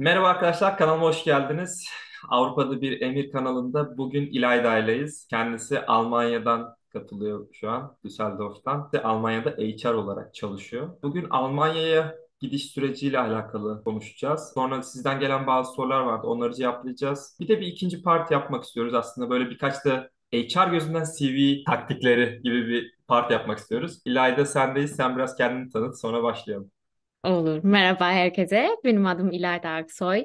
Merhaba arkadaşlar, kanalıma hoş geldiniz. Avrupa'da bir emir kanalında bugün İlayda ileyiz. Kendisi Almanya'dan katılıyor şu an, Düsseldorf'tan. Ve Almanya'da HR olarak çalışıyor. Bugün Almanya'ya gidiş süreciyle alakalı konuşacağız. Sonra sizden gelen bazı sorular vardı, onları cevaplayacağız. Bir de bir ikinci part yapmak istiyoruz aslında. Böyle birkaç da HR gözünden CV taktikleri gibi bir part yapmak istiyoruz. İlayda sendeyiz, sen biraz kendini tanıt, sonra başlayalım. Olur. Merhaba herkese. Benim adım İlayda Aksoy.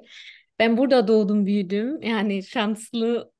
Ben burada doğdum, büyüdüm. Yani şanslı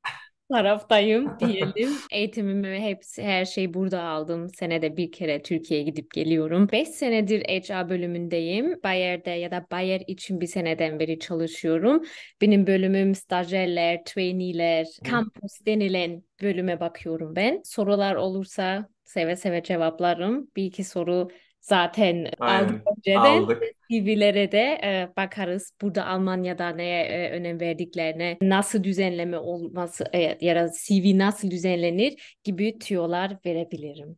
taraftayım diyelim. Eğitimimi hepsi her şeyi burada aldım. Senede bir kere Türkiye'ye gidip geliyorum. beş senedir HR bölümündeyim. Bayer'de ya da Bayer için bir seneden beri çalışıyorum. Benim bölümüm stajyerler, trainee'ler, kampus denilen bölüme bakıyorum ben. Sorular olursa seve seve cevaplarım. Bir iki soru zaten Aynen. aldık önceden. Aldık. CV'lere de e, bakarız. Burada Almanya'da neye e, önem verdiklerine, nasıl düzenleme olması e, ya da CV nasıl düzenlenir gibi tüyolar verebilirim.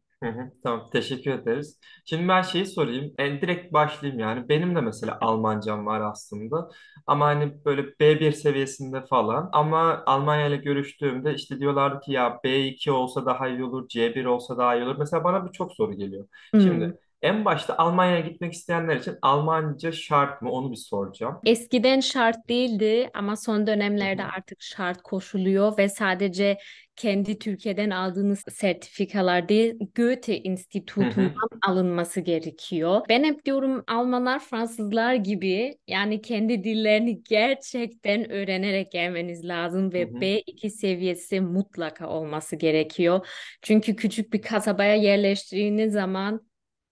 tamam teşekkür ederiz. Şimdi ben şeyi sorayım. En direkt başlayayım yani. Benim de mesela Almancam var aslında. Ama hani böyle B1 seviyesinde falan. Ama Almanya ile görüştüğümde işte diyorlardı ki ya B2 olsa daha iyi olur, C1 olsa daha iyi olur. Mesela bana bu çok soru geliyor. Hı. Şimdi hmm. En başta Almanya'ya gitmek isteyenler için Almanca şart mı onu bir soracağım. Eskiden şart değildi ama son dönemlerde artık şart koşuluyor ve sadece kendi Türkiye'den aldığınız sertifikalar değil Goethe Enstitüsü'nden alınması gerekiyor. Ben hep diyorum Almanlar Fransızlar gibi yani kendi dillerini gerçekten öğrenerek gelmeniz lazım ve B2 seviyesi mutlaka olması gerekiyor. Çünkü küçük bir kasabaya yerleştiğiniz zaman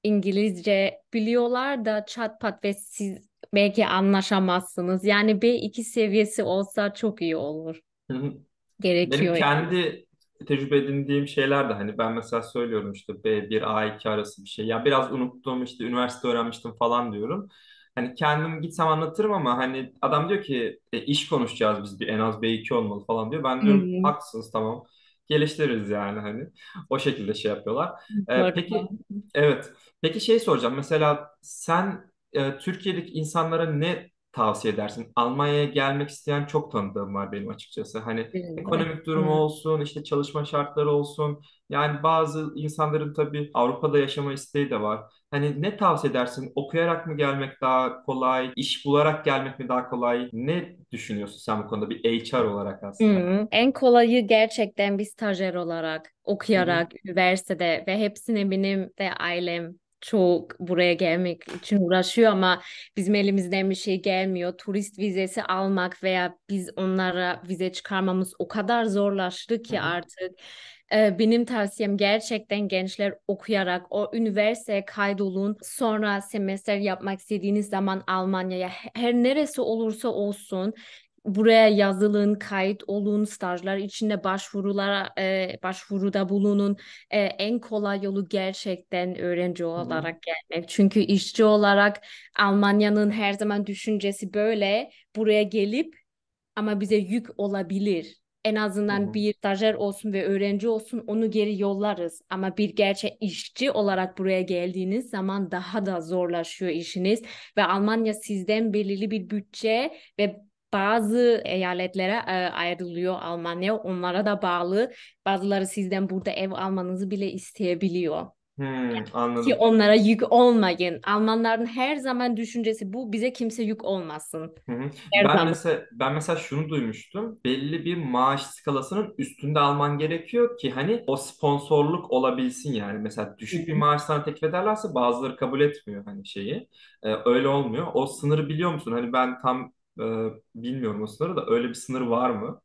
İngilizce biliyorlar da çat pat ve siz belki anlaşamazsınız. Yani B2 seviyesi olsa çok iyi olur. Gerekiyor. Benim yani. kendi tecrübe edindiğim şeyler de hani ben mesela söylüyorum işte B1 A2 arası bir şey. Ya biraz unuttum işte üniversite öğrenmiştim falan diyorum. Hani kendim gitsem anlatırım ama hani adam diyor ki e, iş konuşacağız biz bir en az B2 olmalı falan diyor. Ben diyorum hı haksınız tamam geliştiririz yani hani. O şekilde şey yapıyorlar. Ee, peki evet. Peki şey soracağım. Mesela sen e, Türkiye'deki insanlara ne tavsiye edersin? Almanya'ya gelmek isteyen çok tanıdığım var benim açıkçası. Hani ekonomik durumu evet. olsun, işte çalışma şartları olsun. Yani bazı insanların tabii Avrupa'da yaşama isteği de var. Hani ne tavsiye edersin? Okuyarak mı gelmek daha kolay? İş bularak gelmek mi daha kolay? Ne düşünüyorsun sen bu konuda bir HR olarak aslında? Hmm. En kolayı gerçekten bir stajyer olarak okuyarak üniversitede ve hepsini benim de ailem çok buraya gelmek için uğraşıyor ama bizim elimizden bir şey gelmiyor. Turist vizesi almak veya biz onlara vize çıkarmamız o kadar zorlaştı ki artık. benim tavsiyem gerçekten gençler okuyarak o üniversiteye kaydolun. Sonra semester yapmak istediğiniz zaman Almanya'ya her neresi olursa olsun buraya yazılın, kayıt olun, stajlar içinde başvurulara e, başvuruda bulunun. E, en kolay yolu gerçekten öğrenci olarak gelmek. Çünkü işçi olarak Almanya'nın her zaman düşüncesi böyle. Buraya gelip ama bize yük olabilir. En azından hı bir stajyer olsun ve öğrenci olsun onu geri yollarız. Ama bir gerçek işçi olarak buraya geldiğiniz zaman daha da zorlaşıyor işiniz. Ve Almanya sizden belirli bir bütçe ve bazı eyaletlere e, ayrılıyor Almanya. Onlara da bağlı. Bazıları sizden burada ev almanızı bile isteyebiliyor. Hmm, anladım. Ki onlara yük olmayın. Almanların her zaman düşüncesi bu. Bize kimse yük olmasın. Her ben zaman. mesela ben mesela şunu duymuştum. Belli bir maaş skalasının üstünde alman gerekiyor ki hani o sponsorluk olabilsin yani. Mesela düşük bir maaştan teklif ederlerse bazıları kabul etmiyor hani şeyi. Ee, öyle olmuyor. O sınırı biliyor musun? Hani ben tam ee, bilmiyorum o sınırı da öyle bir sınır var mı?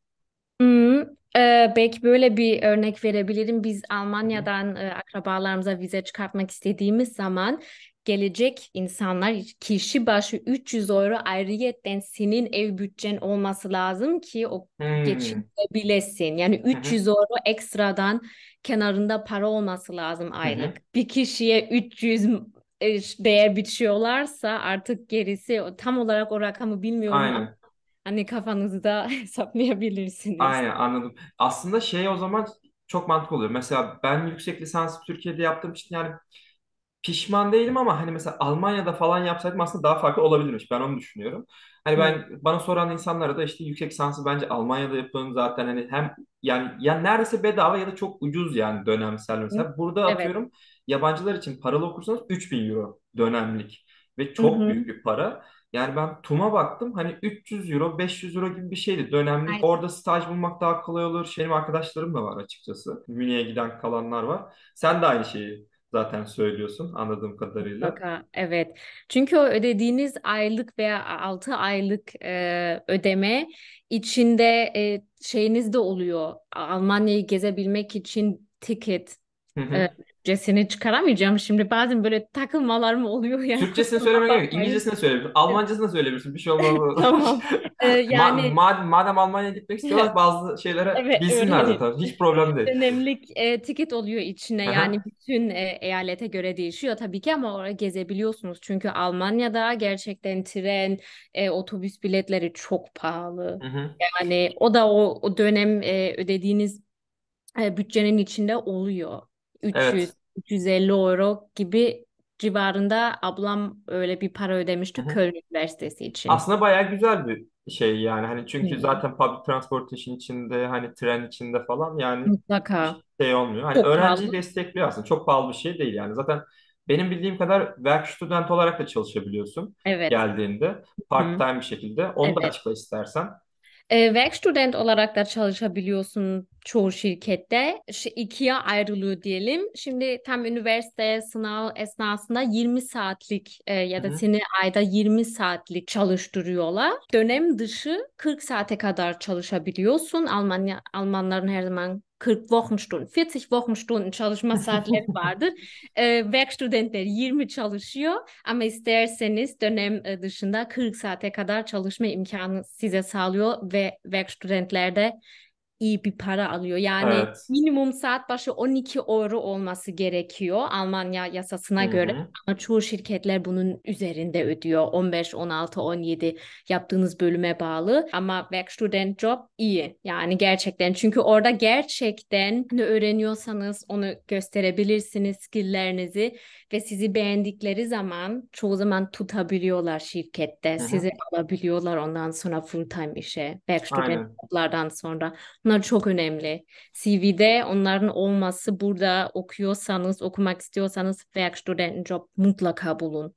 Hmm, e, belki böyle bir örnek verebilirim. Biz Almanya'dan e, akrabalarımıza vize çıkartmak istediğimiz zaman gelecek insanlar kişi başı 300 euro ayrıyetten senin ev bütçen olması lazım ki o Hmm. geçinebilesin. Yani Hı-hı. 300 euro ekstradan kenarında para olması lazım Hı-hı. aylık. Bir kişiye 300 e, değer bitiyorlarsa artık gerisi tam olarak o rakamı bilmiyorum Aynen. ama hani da hesaplayabilirsiniz. Aynen anladım. Aslında şey o zaman çok mantıklı oluyor. Mesela ben yüksek lisans Türkiye'de yaptığım için yani pişman değilim ama hani mesela Almanya'da falan yapsaydım aslında daha farklı olabilirmiş. Ben onu düşünüyorum. Hani ben bana soran insanlara da işte yüksek lisansı bence Almanya'da yapın zaten hani hem yani ya neredeyse bedava ya da çok ucuz yani dönemsel mesela. Burada Evet. atıyorum yabancılar için paralı okursanız 3000 euro dönemlik ve Hı çok hı. büyük bir para. Yani ben TUM'a baktım hani 300 euro 500 euro gibi bir şeydi dönemlik. Orada staj bulmak daha kolay olur. Benim arkadaşlarım da var açıkçası. Münih'e giden kalanlar var. Sen de aynı şeyi zaten söylüyorsun anladığım kadarıyla. Mutlaka, evet. Çünkü o ödediğiniz aylık veya 6 aylık e, ödeme içinde e, şeyiniz de oluyor. Almanya'yı gezebilmek için ticket Hı Türkçesini çıkaramayacağım şimdi. Bazen böyle takılmalar mı oluyor yani. Türkçesini söylemek gerek. İngilizcesini söyleyebilirsin. Almancasını söyleyebilirsin. Bir şey olmaz. Tamam. Ee, yani Ma- madem, madem Almanya'ya gitmek istiyorlar bazı şeylere evet, bilsinler öyle. zaten. Hiç problem değil. Dönemlik e, ticket oluyor içine. Yani bütün e, eyalete göre değişiyor tabii ki ama oraya gezebiliyorsunuz. Çünkü Almanya'da gerçekten tren, e, otobüs biletleri çok pahalı. Yani o da o, o dönem e, ödediğiniz e, bütçenin içinde oluyor. 300 evet. 350 euro gibi civarında ablam öyle bir para ödemişti Köln Üniversitesi için. Aslında bayağı güzel bir şey yani hani çünkü Hı. zaten public transportation içinde hani tren içinde falan yani mutlaka şey olmuyor. Hani Çok öğrenciyi pahalı. destekliyor aslında. Çok pahalı bir şey değil yani. Zaten benim bildiğim kadar work student olarak da çalışabiliyorsun Evet. geldiğinde part time bir şekilde. Onu da açıkla istersen. E, ee, work student olarak da çalışabiliyorsun çoğu şirkette. Şu ikiye ayrılıyor diyelim. Şimdi tam üniversite sınav esnasında 20 saatlik e, ya da hı seni ayda 20 saatlik çalıştırıyorlar. Dönem dışı 40 saate kadar çalışabiliyorsun. Almanya Almanların her zaman 40 Wochenstunden, 40 Wochenstunden çalışma saatleri vardır. e, Werkstudentler 20 çalışıyor ama isterseniz dönem e, dışında 40 saate kadar çalışma imkanı size sağlıyor ve Werkstudentlerde iyi bir para alıyor. Yani evet. minimum saat başı 12 euro olması gerekiyor Almanya yasasına Hı-hı. göre. Ama çoğu şirketler bunun üzerinde ödüyor. 15, 16, 17 yaptığınız bölüme bağlı. Ama Werkstudent Job iyi. Yani gerçekten çünkü orada gerçekten ne öğreniyorsanız onu gösterebilirsiniz skilllerinizi ve sizi beğendikleri zaman çoğu zaman tutabiliyorlar şirkette. Hı-hı. Sizi alabiliyorlar ondan sonra full time işe. Werkstudent Job'lardan sonra. Bunlar çok önemli. CV'de onların olması burada okuyorsanız, okumak istiyorsanız Werkstudentenjob mutlaka bulun.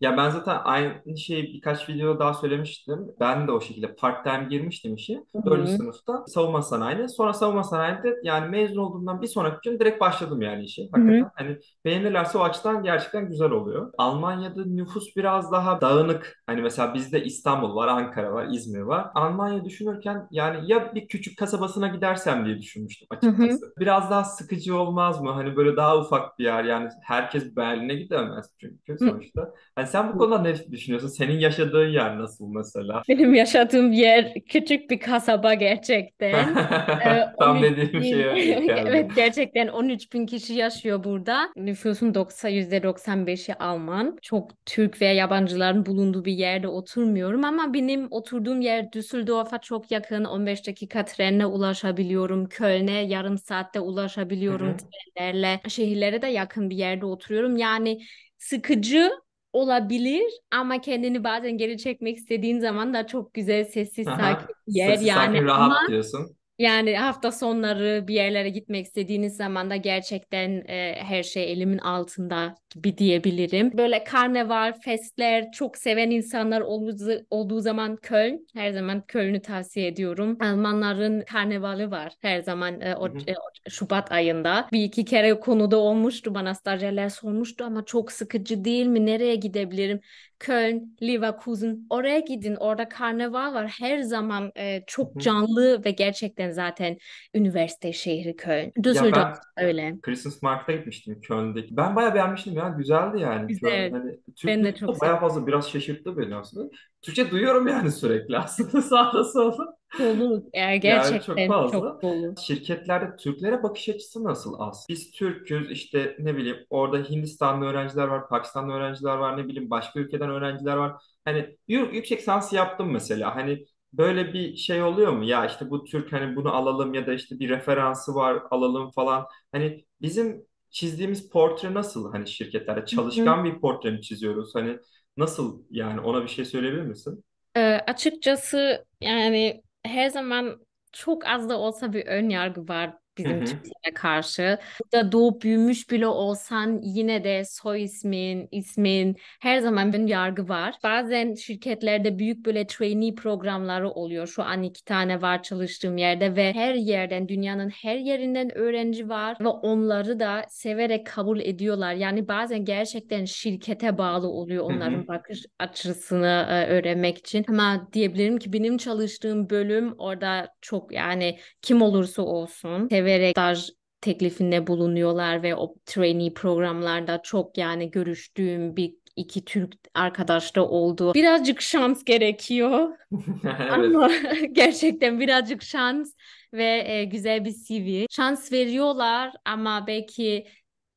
Ya ben zaten aynı şeyi birkaç videoda daha söylemiştim. Ben de o şekilde part-time girmiştim işi. Hı Dördüncü hı. sınıfta savunma sanayine. Sonra savunma sanayinde yani mezun olduğumdan bir sonraki gün direkt başladım yani işi. Hı hı. Hakikaten hani beğenirlerse o açıdan gerçekten güzel oluyor. Almanya'da nüfus biraz daha dağınık. Hani mesela bizde İstanbul var, Ankara var, İzmir var. Almanya düşünürken yani ya bir küçük kasabasına gidersem diye düşünmüştüm Hı hı. açıkçası. Biraz daha sıkıcı olmaz mı? Hani böyle daha ufak bir yer yani herkes Berlin'e gidemez çünkü sonuçta sonuçta. Hani sen bu konuda ne düşünüyorsun? Senin yaşadığın yer nasıl mesela? Benim yaşadığım yer küçük bir kasaba gerçekten. Ee, Tam dediğim şey. evet gerçekten 13 bin kişi yaşıyor burada. Nüfusun 90, %95'i Alman. Çok Türk ve yabancıların bulunduğu bir yerde oturmuyorum ama benim oturduğum yer Düsseldorf'a çok yakın. 15 dakika trenle ulaşabiliyorum. Köln'e yarım saatte ulaşabiliyorum. Hı-hı. Trenlerle şehirlere de yakın bir yerde oturuyorum. Yani sıkıcı olabilir ama kendini bazen geri çekmek istediğin zaman da çok güzel sessiz sakin yer sessiz, yani. Sakin, rahat ama diyorsun. Yani hafta sonları bir yerlere gitmek istediğiniz zaman da gerçekten e, her şey elimin altında gibi diyebilirim. Böyle karneval, festler çok seven insanlar olduğu, olduğu zaman Köln, her zaman Köln'ü tavsiye ediyorum. Almanların karnevali var her zaman e, o, hı hı. E, Şubat ayında. Bir iki kere konuda olmuştu bana stajyerler sormuştu ama çok sıkıcı değil mi? Nereye gidebilirim? Köln, Leverkusen oraya gidin. Orada karnaval var. Her zaman e, çok canlı ve gerçekten zaten üniversite şehri Köln. Düsseldorf öyle. Christmas Mark'ta gitmiştim Köln'deki. Ben bayağı beğenmiştim ya. Güzeldi yani. Güzel. hani, ben de çok bayağı fazla biraz şaşırttı beni aslında. Türkçe duyuyorum yani sürekli aslında sağda solda. Dolu. Yani gerçekten çok, fazla. çok Şirketlerde Türklere bakış açısı nasıl az? Biz Türk'üz işte ne bileyim orada Hindistanlı öğrenciler var, Pakistanlı öğrenciler var, ne bileyim başka ülkeden öğrenciler var. Hani yüksek sans yaptım mesela. Hani böyle bir şey oluyor mu? Ya işte bu Türk hani bunu alalım ya da işte bir referansı var alalım falan. Hani bizim çizdiğimiz portre nasıl hani şirketlerde? Çalışkan Hı-hı. bir portre mi çiziyoruz? Hani nasıl yani ona bir şey söyleyebilir misin? E, açıkçası yani her zaman çok az da olsa bir ön yargı var bizim Türkiye'ye karşı. Burada doğup büyümüş bile olsan yine de soy ismin, ismin her zaman bir yargı var. Bazen şirketlerde büyük böyle trainee programları oluyor. Şu an iki tane var çalıştığım yerde ve her yerden, dünyanın her yerinden öğrenci var ve onları da severek kabul ediyorlar. Yani bazen gerçekten şirkete bağlı oluyor onların bakış açısını e, öğrenmek için. Ama diyebilirim ki benim çalıştığım bölüm orada çok yani kim olursa olsun severek dar teklifinde bulunuyorlar ve o trainee programlarda çok yani görüştüğüm bir iki Türk arkadaş da oldu. Birazcık şans gerekiyor. Ama gerçekten birazcık şans ve e, güzel bir CV. Şans veriyorlar ama belki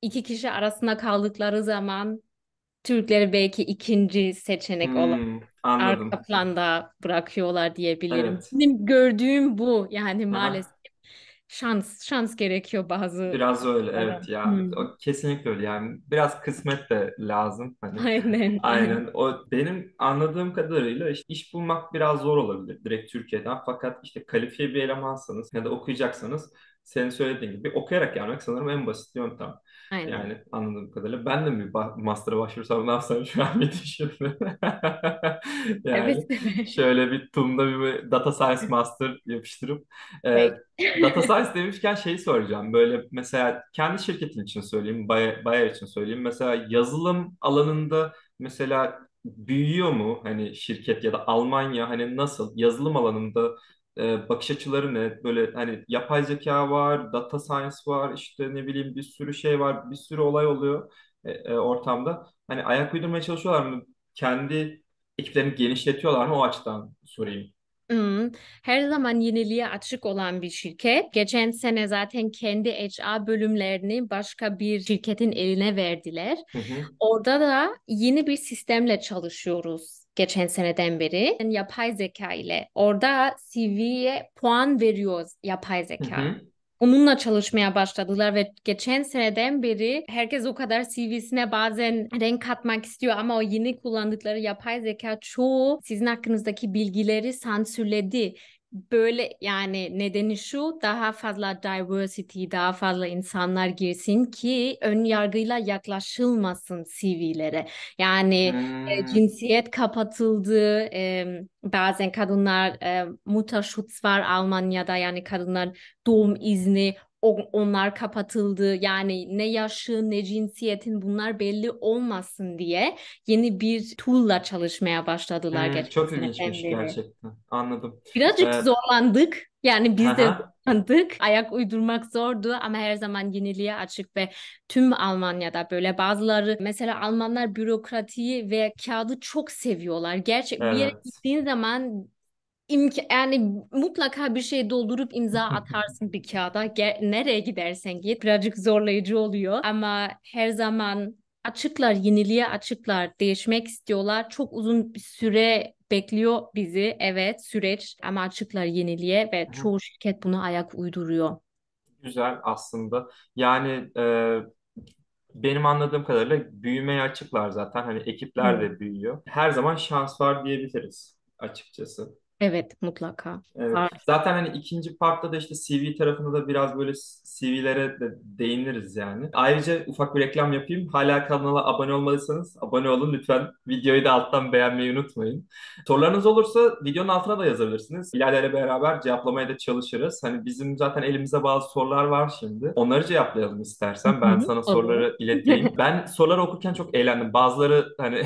iki kişi arasında kaldıkları zaman Türkleri belki ikinci seçenek hmm, olan arka planda bırakıyorlar diyebilirim. Evet. Benim gördüğüm bu yani maalesef şans şans gerekiyor bazı. Biraz öyle evet, evet ya. Hmm. O, kesinlikle öyle yani. Biraz kısmet de lazım hani. Aynen. Aynen. O benim anladığım kadarıyla işte iş bulmak biraz zor olabilir direkt Türkiye'den. Fakat işte kalifiye bir elemansanız ya da okuyacaksanız senin söylediğin gibi okuyarak gelmek sanırım en basit yöntem. Aynen. Yani anladığım kadarıyla ben de bir master'a başvursam ne yapsam şu an bir düşündüm. yani evet. şöyle bir TUM'da bir data science master yapıştırıp e, data science demişken şeyi soracağım. Böyle mesela kendi şirketin için söyleyeyim, Bayer için söyleyeyim. Mesela yazılım alanında mesela büyüyor mu hani şirket ya da Almanya hani nasıl yazılım alanında e, bakış açıları ne? Böyle hani yapay zeka var, data science var, işte ne bileyim bir sürü şey var, bir sürü olay oluyor e, e, ortamda. Hani ayak uydurmaya çalışıyorlar mı? Kendi ekiplerini genişletiyorlar mı? O açıdan sorayım. Hmm. Her zaman yeniliğe açık olan bir şirket. Geçen sene zaten kendi HR bölümlerini başka bir şirketin eline verdiler. Hı hı. Orada da yeni bir sistemle çalışıyoruz geçen seneden beri. Yani yapay zeka ile orada CV'ye puan veriyoruz yapay zeka. Hı hı. Onunla çalışmaya başladılar ve geçen seneden beri herkes o kadar CV'sine bazen renk katmak istiyor ama o yeni kullandıkları yapay zeka çoğu sizin hakkınızdaki bilgileri sansürledi böyle yani nedeni şu daha fazla diversity, daha fazla insanlar girsin ki ön yargıyla yaklaşılmasın CV'lere. Yani e, hmm. e, cinsiyet kapatıldı. E, bazen kadınlar e, Mutterschutz var Almanya'da yani kadınlar doğum izni onlar kapatıldı yani ne yaşı ne cinsiyetin bunlar belli olmasın diye yeni bir tool'la çalışmaya başladılar hmm, gerçekten. Çok ilginçmiş kendileri. gerçekten anladım. Birazcık ee, zorlandık yani biz aha. de zorlandık ayak uydurmak zordu ama her zaman yeniliğe açık ve tüm Almanya'da böyle bazıları mesela Almanlar bürokratiyi ve kağıdı çok seviyorlar. Gerçek evet. bir yere gittiğin zaman imka yani mutlaka bir şey doldurup imza atarsın bir kağıda. Ger- nereye gidersen git birazcık zorlayıcı oluyor ama her zaman açıklar, yeniliğe açıklar, değişmek istiyorlar. Çok uzun bir süre bekliyor bizi. Evet, süreç ama açıklar yeniliğe ve çoğu şirket bunu ayak uyduruyor. Güzel aslında. Yani e, benim anladığım kadarıyla büyümeye açıklar zaten. Hani ekipler de büyüyor. Her zaman şans var diyebiliriz açıkçası. Evet mutlaka. Evet. Var. Zaten hani ikinci partta da işte CV tarafında da biraz böyle CV'lere de değiniriz yani. Ayrıca ufak bir reklam yapayım. Hala kanala abone olmadıysanız abone olun lütfen. Videoyu da alttan beğenmeyi unutmayın. Sorularınız olursa videonun altına da yazabilirsiniz. İlalerle beraber cevaplamaya da çalışırız. Hani bizim zaten elimize bazı sorular var şimdi. Onları cevaplayalım istersen. Ben sana soruları ileteyim. ben soruları okurken çok eğlendim. Bazıları hani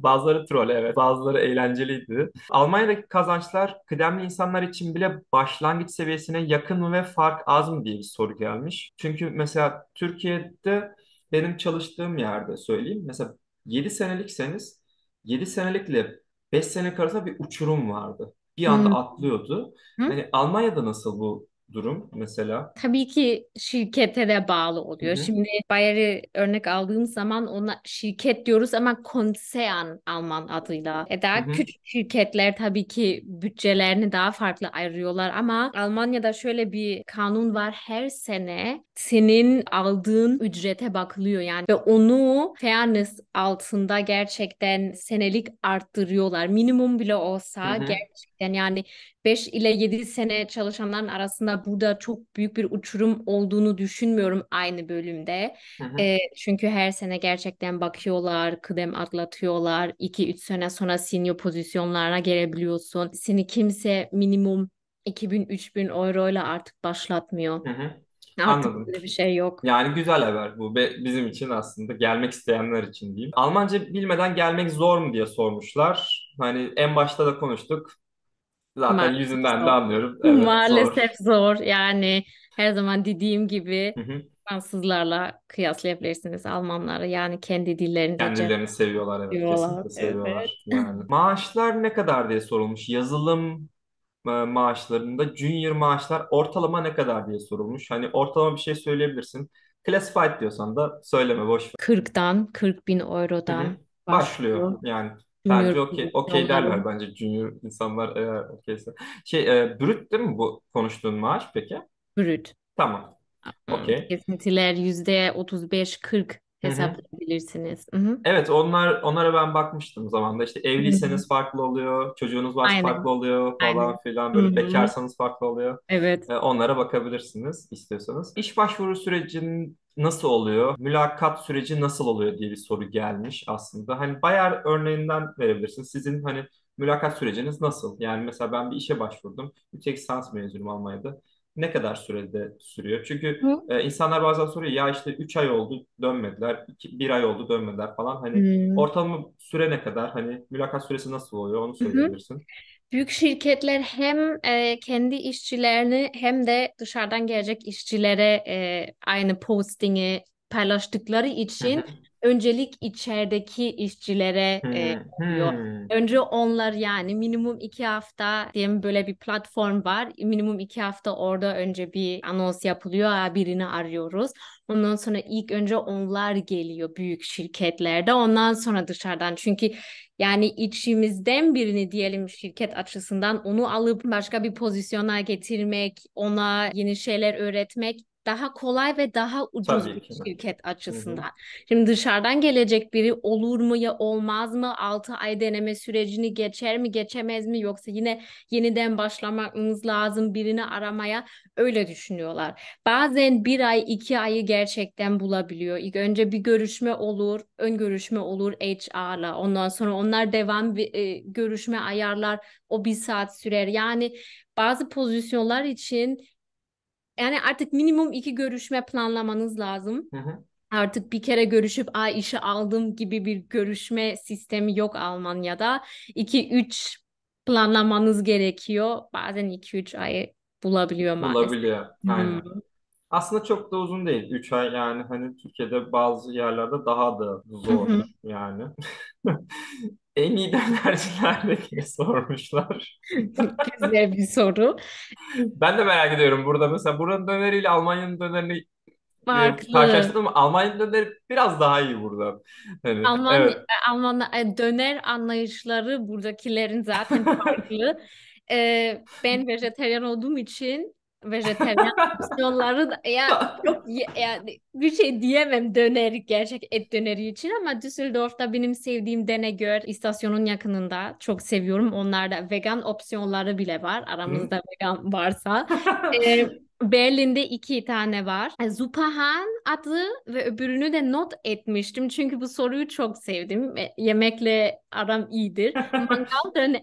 bazıları troll evet. Bazıları eğlenceliydi. Almanya'daki kazançlar kıdemli insanlar için bile başlangıç seviyesine yakın mı ve fark az mı diye bir soru gelmiş. Çünkü mesela Türkiye'de benim çalıştığım yerde söyleyeyim. Mesela 7 senelikseniz 7 senelikle 5 senelik arasında bir uçurum vardı. Bir anda hmm. atlıyordu. Hmm. Yani Almanya'da nasıl bu durum mesela? Tabii ki şirkete de bağlı oluyor. Hı-hı. Şimdi Bayer'i örnek aldığım zaman ona şirket diyoruz ama Konsean Alman adıyla. E daha Hı-hı. küçük şirketler tabii ki bütçelerini daha farklı ayırıyorlar ama Almanya'da şöyle bir kanun var. Her sene senin aldığın ücrete bakılıyor yani ve onu fairness altında gerçekten senelik arttırıyorlar. Minimum bile olsa Hı-hı. gerçekten gerçekten. Yani 5 ile 7 sene çalışanların arasında burada çok büyük bir uçurum olduğunu düşünmüyorum aynı bölümde. E, çünkü her sene gerçekten bakıyorlar, kıdem atlatıyorlar. 2-3 sene sonra senior pozisyonlarına gelebiliyorsun. Seni kimse minimum 2000-3000 euro ile artık başlatmıyor. Hı hı. Artık Anladım. böyle bir şey yok. Yani güzel haber bu. Be, bizim için aslında gelmek isteyenler için diyeyim. Almanca bilmeden gelmek zor mu diye sormuşlar. Hani en başta da konuştuk. Zaten Maalesef yüzünden zor. de anlıyorum. Evet, Maalesef zor. zor. Yani her zaman dediğim gibi Fransızlarla kıyaslayabilirsiniz Almanları. Yani kendi dillerinde. Kendilerini seviyorlar evet Seviyorlar, kesinlikle evet. seviyorlar. Yani maaşlar ne kadar diye sorulmuş. Yazılım e, maaşlarında junior maaşlar ortalama ne kadar diye sorulmuş. Hani ortalama bir şey söyleyebilirsin. Classified diyorsan da söyleme boş ver. 40'dan 40 bin eurodan hı. Başlıyor yani Bence okey, okey derler bence junior insanlar eğer okeyse. Şey, e, brüt değil mi bu konuştuğun maaş peki? Brüt. Tamam. Okey. Kesintiler yüzde 35-40 hesaplayabilirsiniz. Hı hı. Evet onlar onlara ben bakmıştım zamanında. İşte evliyseniz farklı oluyor, çocuğunuz varsa Aynen. farklı oluyor falan Aynen. filan böyle Hı-hı. bekarsanız farklı oluyor. Evet. Ee, onlara bakabilirsiniz istiyorsanız. İş başvuru sürecinin nasıl oluyor? Mülakat süreci nasıl oluyor diye bir soru gelmiş aslında. Hani Bayer örneğinden verebilirsin. Sizin hani mülakat süreciniz nasıl? Yani mesela ben bir işe başvurdum. Yüksek lisans mezunum Almanya'da. Ne kadar sürede sürüyor? Çünkü e, insanlar bazen soruyor ya işte 3 ay oldu dönmediler, 1 ay oldu dönmediler falan. Hani Hı. ortalama süre ne kadar? Hani mülakat süresi nasıl oluyor? Onu söyleyebilirsin. Hı. Büyük şirketler hem e, kendi işçilerini hem de dışarıdan gelecek işçilere e, aynı postingi paylaştıkları için öncelik içerideki işçilere hmm, e, oluyor. Hmm. Önce onlar yani minimum iki hafta diyelim böyle bir platform var. Minimum iki hafta orada önce bir anons yapılıyor. Birini arıyoruz. Ondan sonra ilk önce onlar geliyor büyük şirketlerde. Ondan sonra dışarıdan çünkü yani içimizden birini diyelim şirket açısından onu alıp başka bir pozisyona getirmek, ona yeni şeyler öğretmek daha kolay ve daha ucuz Tabii bir ki. şirket açısından. Hı-hı. Şimdi dışarıdan gelecek biri olur mu ya olmaz mı? 6 ay deneme sürecini geçer mi geçemez mi yoksa yine yeniden başlamamız lazım birini aramaya öyle düşünüyorlar. Bazen bir ay iki ayı gerçekten bulabiliyor. İlk önce bir görüşme olur, ön görüşme olur HR'la. Ondan sonra onlar devam bir e, görüşme ayarlar. O bir saat sürer. Yani bazı pozisyonlar için yani artık minimum iki görüşme planlamanız lazım. Hı hı. Artık bir kere görüşüp a işi aldım gibi bir görüşme sistemi yok Almanya'da. 2-3 planlamanız gerekiyor. Bazen 2-3 ay bulabiliyor maalesef. Bulabiliyor. Aynen. Hmm. Aslında çok da uzun değil. 3 ay yani hani Türkiye'de bazı yerlerde daha da zor Hı yani. En iyi dergiler diye sormuşlar. Çok güzel bir soru. Ben de merak ediyorum burada mesela buranın döneriyle Almanya'nın dönerini e, Farklı. Karşılaştırdım Almanya'nın Almanya döneri biraz daha iyi burada. Hani, Alman, evet. E, Alman e, döner anlayışları buradakilerin zaten farklı. ee, ben vejetaryen olduğum için vejetaryen opsiyonları da ya çok yani bir şey diyemem döner gerçek et döneri için ama Düsseldorf'ta benim sevdiğim Denegör istasyonun yakınında çok seviyorum. Onlarda vegan opsiyonları bile var. Aramızda vegan varsa. ee, Berlin'de iki tane var. E, Zupahan adı ve öbürünü de not etmiştim. Çünkü bu soruyu çok sevdim. E, yemekle aram iyidir. Mangal döner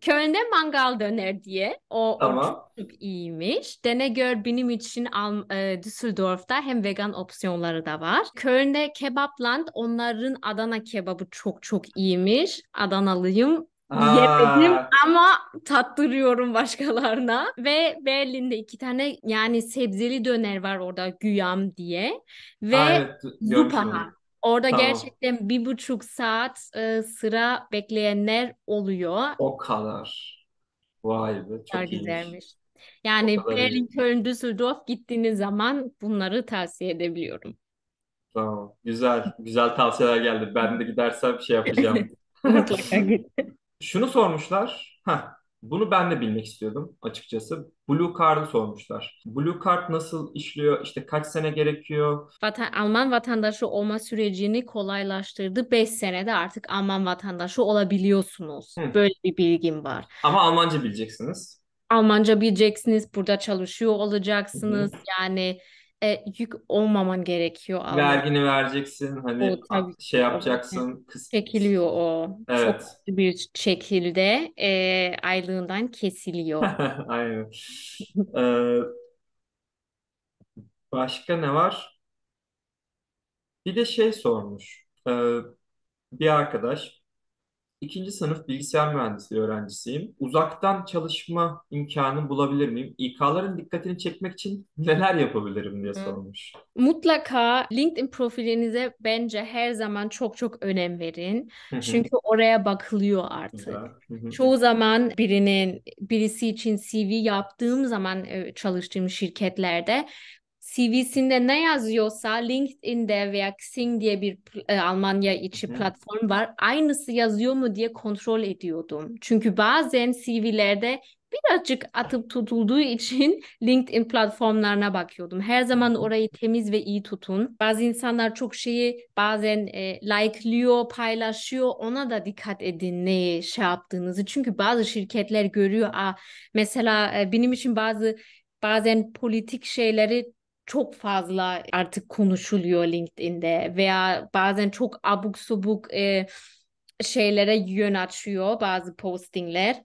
Köyde mangal döner diye. O, tamam. çok iyiymiş. Dene gör benim için Al e, Düsseldorf'ta hem vegan opsiyonları da var. Köln'de Kebapland onların Adana kebabı çok çok iyiymiş. Adanalıyım. Aa. Yemedim ama tattırıyorum başkalarına. Ve Berlin'de iki tane yani sebzeli döner var orada Güyam diye. Ve Zupaha. Orada Tamam. gerçekten bir buçuk saat e, sıra bekleyenler oluyor. O kadar. Vay be Çok çok iyiymiş. güzelmiş. Yani Berlin, Köln, Düsseldorf gittiğiniz zaman bunları tavsiye edebiliyorum. Tamam. Güzel. Güzel tavsiyeler geldi. Ben de gidersem bir şey yapacağım. Şunu sormuşlar. Heh. Bunu ben de bilmek istiyordum açıkçası. Blue Card'ı sormuşlar. Blue Card nasıl işliyor? İşte kaç sene gerekiyor? Vatan, Alman vatandaşı olma sürecini kolaylaştırdı. 5 senede artık Alman vatandaşı olabiliyorsunuz. Hı. Böyle bir bilgim var. Ama Almanca bileceksiniz. Almanca bileceksiniz. Burada çalışıyor olacaksınız. Hı Yani e, yük olmaman gerekiyor ama. Vergini vereceksin hani O tabii şey yapacaksın kız çekiliyor o. evet kötü bir şekilde e, aylığından kesiliyor. aynen Ee, başka ne var? Bir de şey sormuş Ee, bir arkadaş İkinci sınıf bilgisayar mühendisliği öğrencisiyim. Uzaktan çalışma imkanı bulabilir miyim? İK'ların dikkatini çekmek için neler yapabilirim diye sormuş. Mutlaka LinkedIn profilinize bence her zaman çok çok önem verin. Çünkü oraya bakılıyor artık. Çoğu zaman birinin birisi için CV yaptığım zaman çalıştığım şirketlerde CV'sinde ne yazıyorsa LinkedIn'de veya Xing diye bir e, Almanya içi platform var. Aynısı yazıyor mu diye kontrol ediyordum. Çünkü bazen CV'lerde birazcık atıp tutulduğu için LinkedIn platformlarına bakıyordum. Her zaman orayı temiz ve iyi tutun. Bazı insanlar çok şeyi bazen e, like'lıyor, paylaşıyor. Ona da dikkat edin ne şey yaptığınızı. Çünkü bazı şirketler görüyor. Aa, mesela e, benim için bazı bazen politik şeyleri çok fazla artık konuşuluyor LinkedIn'de veya bazen çok abuk subuk e, şeylere yön açıyor bazı postingler.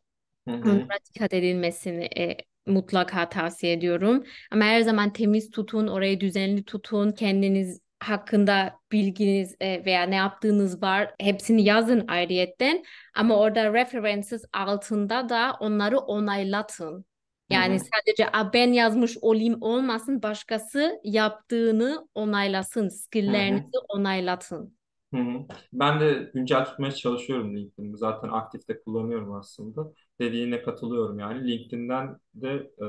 Onlara dikkat edilmesini e, mutlaka tavsiye ediyorum. Ama her zaman temiz tutun, orayı düzenli tutun, kendiniz hakkında bilginiz e, veya ne yaptığınız var hepsini yazın ayrıyetten ama orada references altında da onları onaylatın. Yani Hı-hı. sadece ben yazmış olayım olmasın başkası yaptığını onaylasın, skilllerinizi Hı-hı. onaylatın. Hı-hı. Ben de güncel tutmaya çalışıyorum LinkedIn'i. Zaten aktifte kullanıyorum aslında. Dediğine katılıyorum yani. LinkedIn'den de e,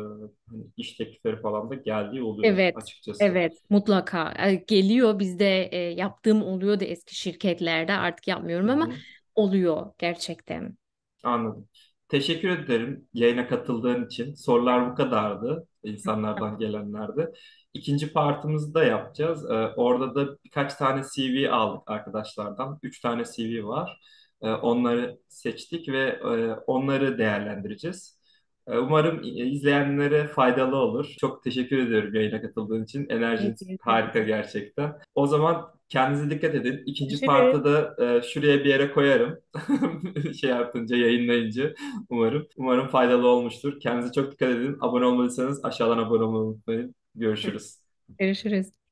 iş teklifleri falan da geldiği oluyor Evet, açıkçası. evet mutlaka. E, geliyor bizde e, yaptığım oluyor da eski şirketlerde artık yapmıyorum ama Hı-hı. oluyor gerçekten. Anladım. Teşekkür ederim yayına katıldığın için. Sorular bu kadardı insanlardan gelenlerde. İkinci partımızı da yapacağız. Ee, orada da birkaç tane CV aldık arkadaşlardan. Üç tane CV var. Ee, onları seçtik ve e, onları değerlendireceğiz. Ee, umarım izleyenlere faydalı olur. Çok teşekkür ediyorum yayına katıldığın için. Enerjin harika gerçekten. O zaman Kendinize dikkat edin. İkinci partta da e, şuraya bir yere koyarım. şey yapınca, yayınlayınca umarım. Umarım faydalı olmuştur. Kendinize çok dikkat edin. Abone olmadıysanız aşağıdan abone olmayı unutmayın. Görüşürüz. Görüşürüz.